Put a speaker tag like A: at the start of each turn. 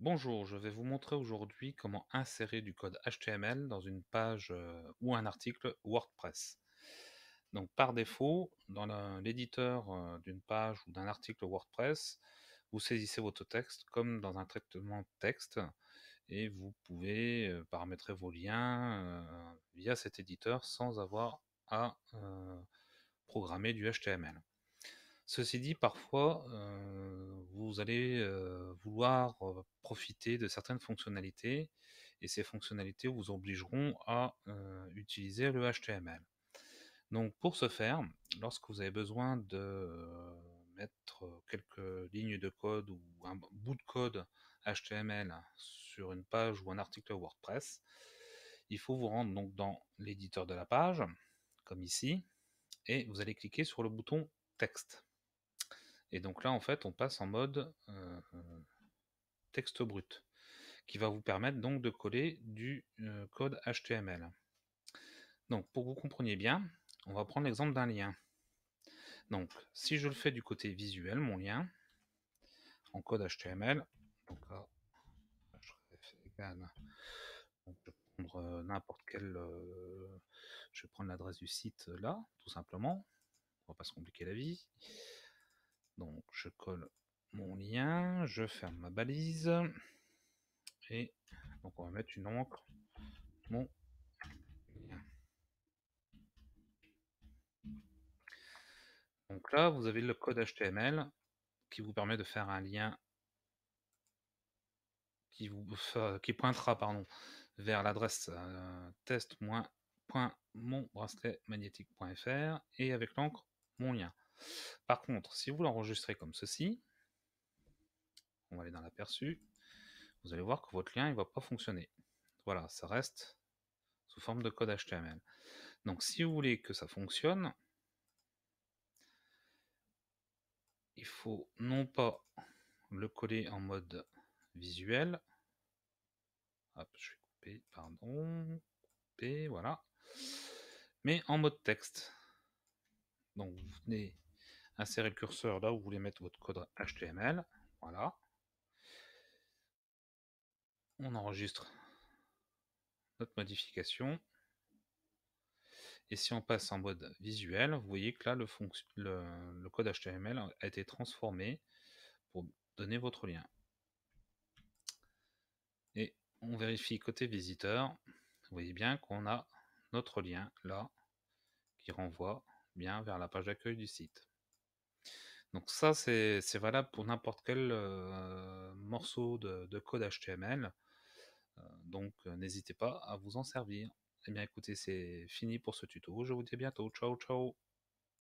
A: Bonjour, je vais vous montrer aujourd'hui comment insérer du code HTML dans une page euh, ou un article WordPress. Donc par défaut, dans l'éditeur euh, d'une page ou d'un article WordPress, vous saisissez votre texte comme dans un traitement texte et vous pouvez euh, paramétrer vos liens via cet éditeur sans avoir à programmer du HTML. Ceci dit, parfois, vous allez vouloir profiter de certaines fonctionnalités et ces fonctionnalités vous obligeront à utiliser le HTML. Donc pour ce faire, lorsque vous avez besoin de mettre quelques lignes de code ou un bout de code HTML sur une page ou un article WordPress, il faut vous rendre donc dans l'éditeur de la page, comme ici, et vous allez cliquer sur le bouton texte. Et donc là, en fait, on passe en mode euh, texte brut, qui va vous permettre donc de coller du euh, code HTML. Donc, pour que vous compreniez bien, on va prendre l'exemple d'un lien. Donc, si je le fais du côté visuel, mon lien, en code HTML, donc je vais prendre euh, n'importe quel, je vais l'adresse du site là, tout simplement, on va pas se compliquer la vie. Donc je colle mon lien, je ferme ma balise. Et donc on va mettre une encre. Mon lien. Donc là, vous avez le code HTML qui vous permet de faire un lien qui vous pointera pardon vers l'adresse euh, magnétiquefr et avec l'encre mon lien. Par contre, si vous l'enregistrez comme ceci, on va aller dans l'aperçu, vous allez voir que votre lien ne va pas fonctionner. Voilà, ça reste sous forme de code HTML. Donc si vous voulez que ça fonctionne, il faut non pas le coller en mode visuel. je vais pardon. voilà. Mais en mode texte. Donc vous venez insérez le curseur là où vous voulez mettre votre code HTML. Voilà. On enregistre notre modification. Et si on passe en mode visuel, vous voyez que là, le, le code HTML a été transformé pour donner votre lien. Et on vérifie côté visiteur. Vous voyez bien qu'on a notre lien là qui renvoie bien vers la page d'accueil du site. Donc ça, c'est valable pour n'importe quel morceau de, code HTML. donc n'hésitez pas à vous en servir. Eh bien écoutez, c'est fini pour ce tuto. Je vous dis à bientôt. Ciao, ciao.